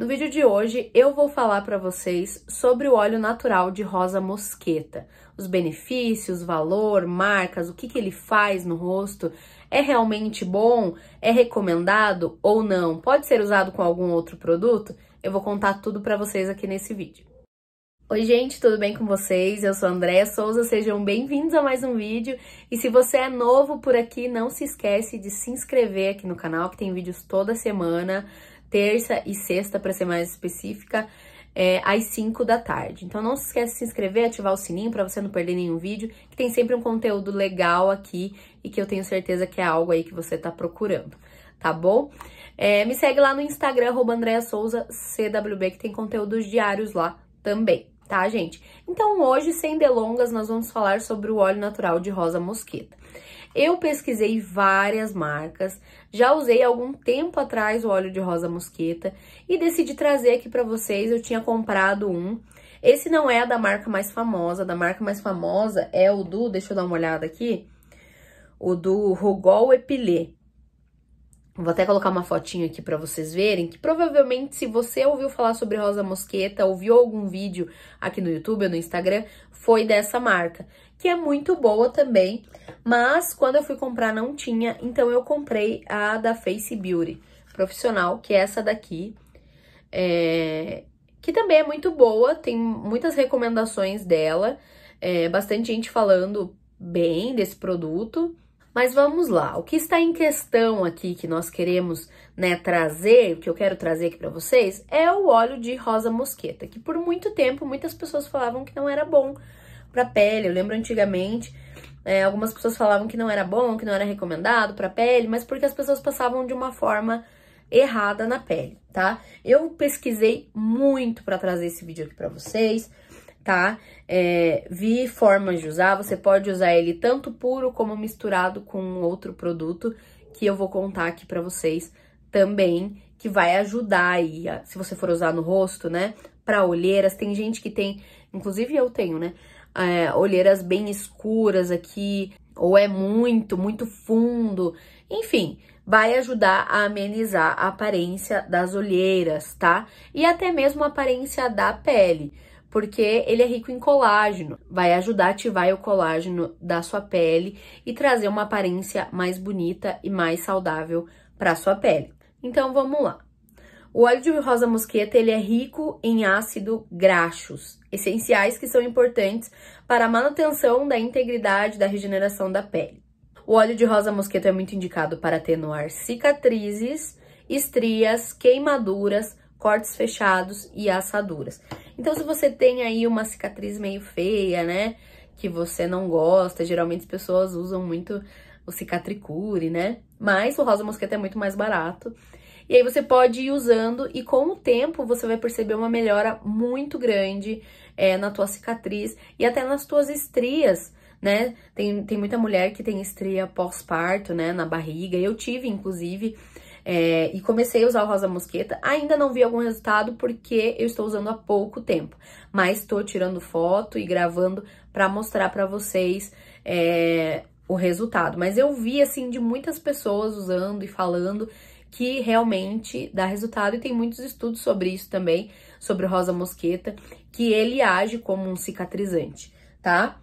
No vídeo de hoje eu vou falar para vocês sobre o óleo natural de rosa mosqueta, os benefícios, valor, marcas, o que, que ele faz no rosto, é realmente bom, é recomendado ou não, pode ser usado com algum outro produto? Eu vou contar tudo para vocês aqui nesse vídeo. Oi gente, tudo bem com vocês? Eu sou a Souza, sejam bem-vindos a mais um vídeo. E se você é novo por aqui, não se esquece de se inscrever aqui no canal, que tem vídeos toda semana terça e sexta, para ser mais específica, é, às 5 da tarde. Então não se esqueça de se inscrever, ativar o sininho para você não perder nenhum vídeo, que tem sempre um conteúdo legal aqui e que eu tenho certeza que é algo aí que você está procurando, tá bom? É, me segue lá no Instagram, arroba Souza CWB, que tem conteúdos diários lá também, tá, gente? Então hoje, sem delongas, nós vamos falar sobre o óleo natural de rosa mosqueta. Eu pesquisei várias marcas, já usei algum tempo atrás o óleo de rosa mosqueta e decidi trazer aqui para vocês, eu tinha comprado um. Esse não é da marca mais famosa, da marca mais famosa é o do, deixa eu dar uma olhada aqui, o do Rugol Epilé. Vou até colocar uma fotinho aqui para vocês verem, que provavelmente se você ouviu falar sobre Rosa Mosqueta, ouviu algum vídeo aqui no YouTube ou no Instagram, foi dessa marca, que é muito boa também, mas quando eu fui comprar não tinha, então eu comprei a da Face Beauty profissional, que é essa daqui, é, que também é muito boa, tem muitas recomendações dela, é, bastante gente falando bem desse produto, mas vamos lá, o que está em questão aqui que nós queremos né, trazer, que eu quero trazer aqui para vocês, é o óleo de rosa mosqueta, que por muito tempo muitas pessoas falavam que não era bom para pele. Eu lembro antigamente, é, algumas pessoas falavam que não era bom, que não era recomendado para pele, mas porque as pessoas passavam de uma forma errada na pele, tá? Eu pesquisei muito para trazer esse vídeo aqui para vocês tá? É, vi formas de usar, você pode usar ele tanto puro como misturado com outro produto, que eu vou contar aqui pra vocês também, que vai ajudar aí, se você for usar no rosto, né? Pra olheiras, tem gente que tem, inclusive eu tenho, né? É, olheiras bem escuras aqui, ou é muito, muito fundo, enfim, vai ajudar a amenizar a aparência das olheiras, tá? E até mesmo a aparência da pele porque ele é rico em colágeno, vai ajudar a ativar o colágeno da sua pele e trazer uma aparência mais bonita e mais saudável para sua pele. Então vamos lá. O óleo de rosa mosqueta ele é rico em ácido graxos, essenciais que são importantes para a manutenção da integridade da regeneração da pele. O óleo de rosa mosqueta é muito indicado para atenuar cicatrizes, estrias, queimaduras, cortes fechados e assaduras. Então, se você tem aí uma cicatriz meio feia, né? Que você não gosta, geralmente as pessoas usam muito o cicatricure, né? Mas o rosa mosqueta é muito mais barato. E aí você pode ir usando e com o tempo você vai perceber uma melhora muito grande é, na tua cicatriz e até nas tuas estrias, né? Tem, tem muita mulher que tem estria pós-parto, né? Na barriga. Eu tive, inclusive, é, e comecei a usar o rosa mosqueta. Ainda não vi algum resultado porque eu estou usando há pouco tempo. Mas estou tirando foto e gravando para mostrar para vocês é, o resultado. Mas eu vi, assim, de muitas pessoas usando e falando que realmente dá resultado, e tem muitos estudos sobre isso também, sobre o rosa mosqueta, que ele age como um cicatrizante, tá?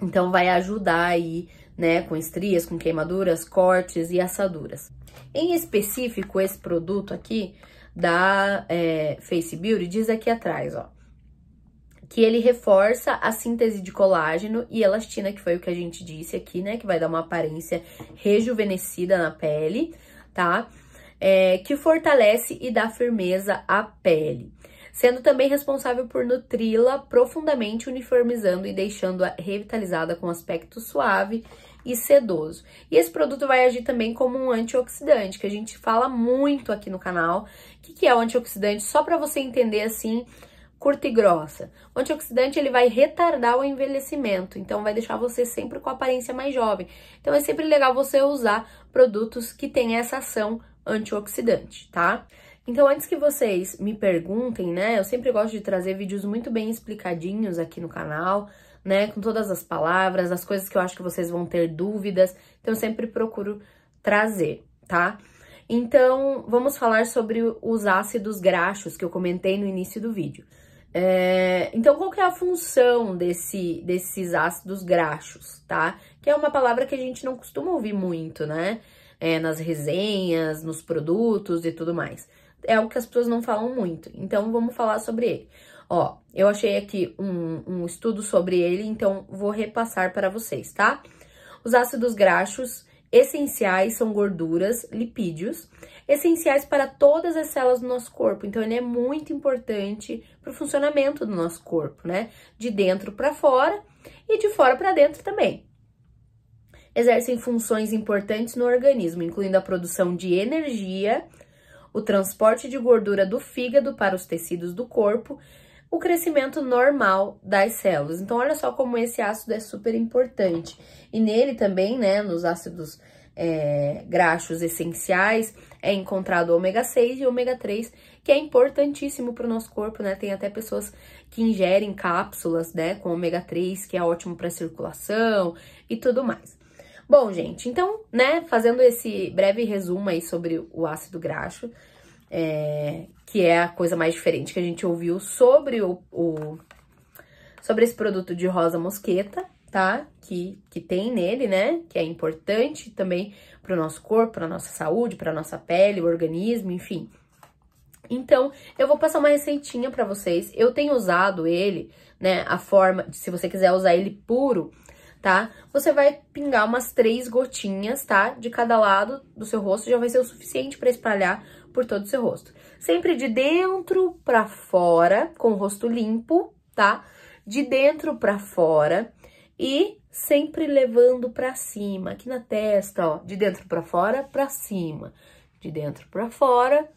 Então, vai ajudar aí, né, com estrias, com queimaduras, cortes e assaduras. Em específico, esse produto aqui da é, Face Beauty diz aqui atrás, ó, que ele reforça a síntese de colágeno e elastina, que foi o que a gente disse aqui, né, que vai dar uma aparência rejuvenescida na pele, tá? É, que fortalece e dá firmeza à pele sendo também responsável por nutri-la profundamente, uniformizando e deixando-a revitalizada com aspecto suave e sedoso. E esse produto vai agir também como um antioxidante, que a gente fala muito aqui no canal. O que, que é o antioxidante? Só para você entender assim, curta e grossa. O antioxidante ele vai retardar o envelhecimento, então vai deixar você sempre com a aparência mais jovem. Então é sempre legal você usar produtos que têm essa ação antioxidante, tá? Então, antes que vocês me perguntem, né, eu sempre gosto de trazer vídeos muito bem explicadinhos aqui no canal, né? Com todas as palavras, as coisas que eu acho que vocês vão ter dúvidas. Então, eu sempre procuro trazer, tá? Então, vamos falar sobre os ácidos graxos que eu comentei no início do vídeo. É, então, qual que é a função desse, desses ácidos graxos, tá? Que é uma palavra que a gente não costuma ouvir muito, né? É, nas resenhas, nos produtos e tudo mais. É algo que as pessoas não falam muito. Então, vamos falar sobre ele. Ó, eu achei aqui um, um estudo sobre ele, então vou repassar para vocês, tá? Os ácidos graxos essenciais são gorduras, lipídios, essenciais para todas as células do nosso corpo. Então, ele é muito importante para o funcionamento do nosso corpo, né? De dentro para fora e de fora para dentro também. Exercem funções importantes no organismo, incluindo a produção de energia, o transporte de gordura do fígado para os tecidos do corpo o crescimento normal das células. Então, olha só como esse ácido é super importante. E nele também, né, nos ácidos é, graxos essenciais, é encontrado ômega 6 e ômega 3, que é importantíssimo para o nosso corpo, né? Tem até pessoas que ingerem cápsulas, né, com ômega 3, que é ótimo para circulação e tudo mais. Bom, gente, então, né, fazendo esse breve resumo aí sobre o ácido graxo, é, que é a coisa mais diferente que a gente ouviu sobre o, o sobre esse produto de rosa mosqueta, tá? Que, que tem nele, né? Que é importante também para o nosso corpo, para nossa saúde, para nossa pele, o organismo, enfim. Então, eu vou passar uma receitinha para vocês. Eu tenho usado ele, né? A forma, se você quiser usar ele puro, tá? Você vai pingar umas três gotinhas, tá? De cada lado do seu rosto, já vai ser o suficiente para espalhar por todo o seu rosto. Sempre de dentro para fora, com o rosto limpo, tá? De dentro para fora e sempre levando para cima, aqui na testa, ó, de dentro para fora, para cima. De dentro para fora,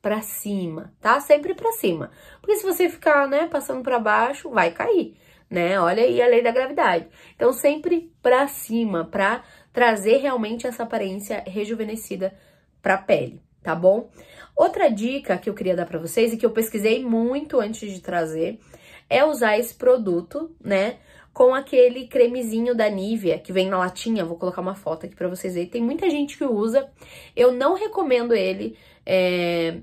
para cima, tá? Sempre para cima. Porque se você ficar, né, passando para baixo, vai cair, né? Olha aí a lei da gravidade. Então sempre para cima, para trazer realmente essa aparência rejuvenescida para a pele tá bom? Outra dica que eu queria dar para vocês e que eu pesquisei muito antes de trazer é usar esse produto, né? Com aquele cremezinho da Nivea que vem na latinha. Vou colocar uma foto aqui para vocês verem. Tem muita gente que usa. Eu não recomendo ele. É...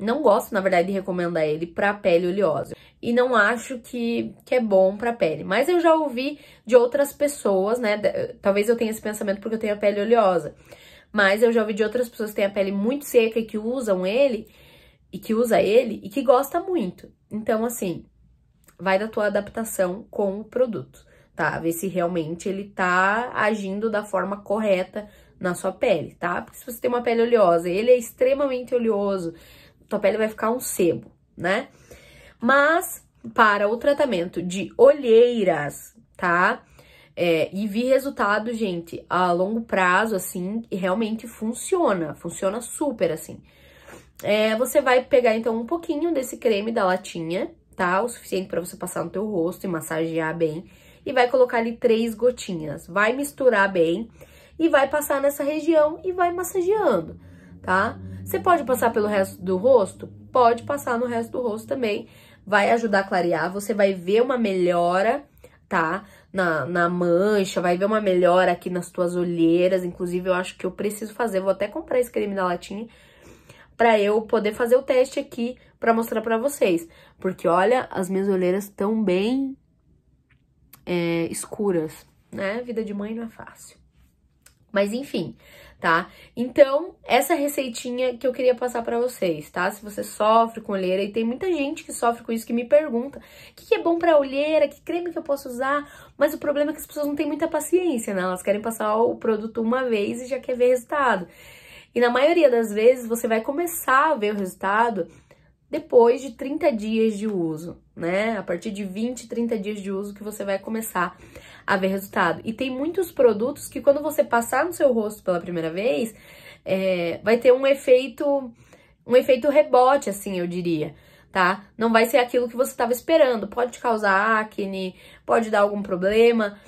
Não gosto, na verdade, de recomendar ele para pele oleosa. E não acho que, que é bom para pele. Mas eu já ouvi de outras pessoas, né? Talvez eu tenha esse pensamento porque eu tenho a pele oleosa. Mas eu já ouvi de outras pessoas que têm a pele muito seca e que usam ele, e que usa ele, e que gosta muito. Então, assim, vai da tua adaptação com o produto, tá? Ver se realmente ele tá agindo da forma correta na sua pele, tá? Porque se você tem uma pele oleosa, ele é extremamente oleoso, tua pele vai ficar um sebo, né? Mas para o tratamento de olheiras, tá? É, e vi resultado, gente, a longo prazo, assim, e realmente funciona, funciona super, assim. É, você vai pegar, então, um pouquinho desse creme da latinha, tá? O suficiente para você passar no teu rosto e massagear bem. E vai colocar ali três gotinhas. Vai misturar bem e vai passar nessa região e vai massageando, tá? Você pode passar pelo resto do rosto? Pode passar no resto do rosto também. Vai ajudar a clarear, você vai ver uma melhora, tá? na, na mancha, vai ver uma melhora aqui nas tuas olheiras. Inclusive, eu acho que eu preciso fazer, vou até comprar esse creme da latinha para eu poder fazer o teste aqui para mostrar para vocês. Porque olha, as minhas olheiras estão bem é, escuras, né? Vida de mãe não é fácil. Mas enfim, tá? Então, essa receitinha que eu queria passar para vocês, tá? Se você sofre com olheira, e tem muita gente que sofre com isso, que me pergunta, o que, que, é bom pra olheira, que creme que eu posso usar? Mas o problema é que as pessoas não têm muita paciência, né? Elas querem passar o produto uma vez e já quer ver resultado. E na maioria das vezes, você vai começar a ver o resultado depois de 30 dias de uso, né? A partir de 20, 30 dias de uso que você vai começar a ver resultado. E tem muitos produtos que quando você passar no seu rosto pela primeira vez, é, vai ter um efeito, um efeito rebote, assim, eu diria tá? Não vai ser aquilo que você estava esperando. Pode causar acne, pode dar algum problema,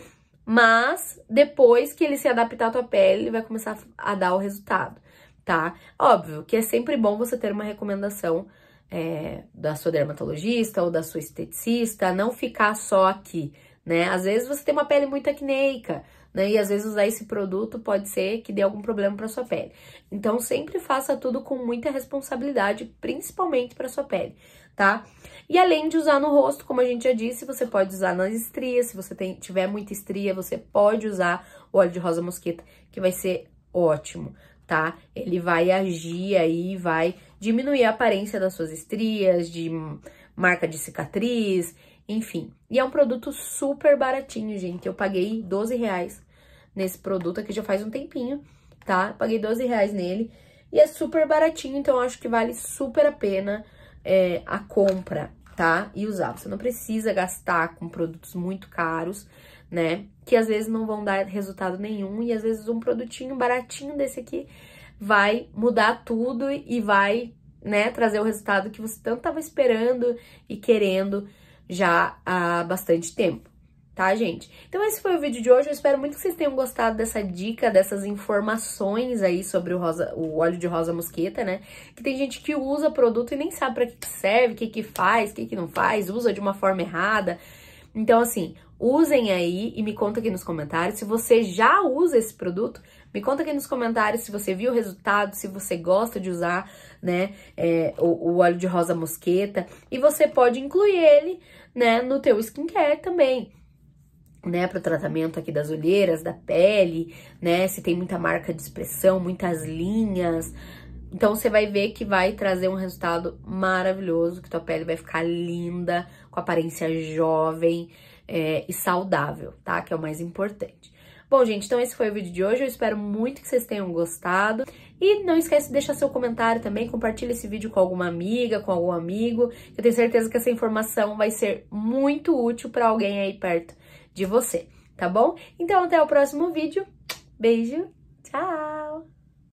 mas depois que ele se adaptar à tua pele, ele vai começar a dar o resultado, tá? Óbvio que é sempre bom você ter uma recomendação é, da sua dermatologista ou da sua esteticista, não ficar só aqui, né? Às vezes você tem uma pele muito acneica, né? E às vezes usar esse produto pode ser que dê algum problema para sua pele. Então sempre faça tudo com muita responsabilidade, principalmente para sua pele, tá? E além de usar no rosto, como a gente já disse, você pode usar nas estrias, se você tem, tiver muita estria, você pode usar o óleo de rosa mosquita, que vai ser ótimo, tá? Ele vai agir aí, vai diminuir a aparência das suas estrias, de marca de cicatriz, enfim. E é um produto super baratinho, gente. Eu paguei 12 reais nesse produto aqui já faz um tempinho, tá? paguei 12 reais nele. E é super baratinho, então eu acho que vale super a pena é, a compra, tá? E usar. Você não precisa gastar com produtos muito caros, né? Que às vezes não vão dar resultado nenhum. E às vezes um produtinho baratinho desse aqui vai mudar tudo e vai, né, trazer o resultado que você tanto estava esperando e querendo já há bastante tempo, tá, gente? Então esse foi o vídeo de hoje, eu espero muito que vocês tenham gostado dessa dica, dessas informações aí sobre o, rosa, o óleo de rosa mosqueta, né? Que tem gente que usa produto e nem sabe para que serve, o que que faz, o que que não faz, usa de uma forma errada. Então assim, usem aí e me conta aqui nos comentários se você já usa esse produto, me conta aqui nos comentários se você viu o resultado, se você gosta de usar, né, é, o, o óleo de rosa mosqueta. E você pode incluir ele, né, no teu skincare também né, para o tratamento aqui das olheiras, da pele, né, se tem muita marca de expressão, muitas linhas. Então, você vai ver que vai trazer um resultado maravilhoso, que tua pele vai ficar linda, com aparência jovem é, e saudável, tá? Que é o mais importante. Bom, gente, então esse foi o vídeo de hoje. Eu espero muito que vocês tenham gostado. E não esquece de deixar seu comentário também, compartilha esse vídeo com alguma amiga, com algum amigo. Eu tenho certeza que essa informação vai ser muito útil para alguém aí perto de você, tá bom? Então até o próximo vídeo. Beijo, tchau!